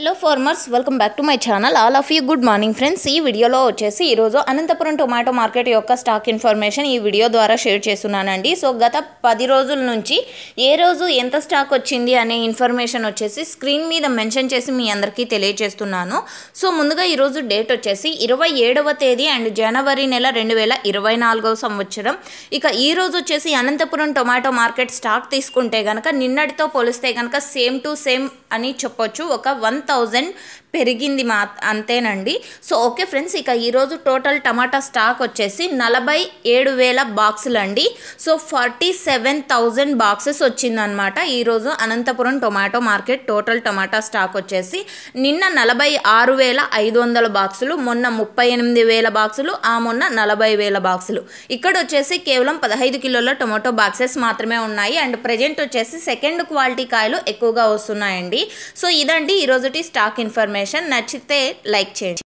hello farmers welcome back to my channel all of you good morning friends ఈ వీడియోలో వచ్చేసి ఈరోజు Anantapuram tomato market యొక్క స్టాక్ ఇన్ఫర్మేషన్ ఈ వీడియో ద్వారా షేర్ చేస్తున్నానండి సో గత పది రోజుల నుంచి ఏ రోజు ఎంత స్టాక్ వచ్చింది అనే ఇన్ఫర్మేషన్ వచ్చేసి స్క్రీన్ మీద మెన్షన్ చేసి మీ అందరికీ తెలియజేస్తున్నాను సో ముందుగా ఈరోజు డేట్ వచ్చేసి ఇరవై ఏడవ తేదీ అండ్ జనవరి నెల రెండు వేల ఇరవై నాలుగవ సంవత్సరం ఇక ఈ రోజు వచ్చేసి అనంతపురం టొమాటో మార్కెట్ స్టాక్ తీసుకుంటే కనుక నిన్నటితో పోలిస్తే కనుక సేమ్ టు సేమ్ అని చెప్పొచ్చు ఒక వన్ thousand పెరిగింది మా అంతేనండి సో ఓకే ఫ్రెండ్స్ ఇక ఈరోజు టోటల్ టమాటా స్టాక్ వచ్చేసి నలభై ఏడు వేల బాక్సులు అండి so forty seven thousand boxes వచ్చిందనమాట ఈరోజు Anantapuram tomato market total tomato stock వచ్చేసి నిన్న నలభై ఆరు వేల ఐదు వందల బాక్సులు మొన్న ముప్పై ఎనిమిది వేల బాక్సులు ఆ మొన్న నలభై వేల బాక్సులు ఇక్కడ వచ్చేసి కేవలం పదహైదు కిలోల టొమాటో బాక్సెస్ మాత్రమే ఉన్నాయి అండ్ ప్రజెంట్ వచ్చేసి సెకండ్ క్వాలిటీ కాయలు ఎక్కువగా వస్తున్నాయండి సో ఇదండి ఈరోజుటి స్టాక్ ఇన్ఫర్మేషన్ ఇన్ఫర్మేషన్ నచ్చితే లైక్ చేయండి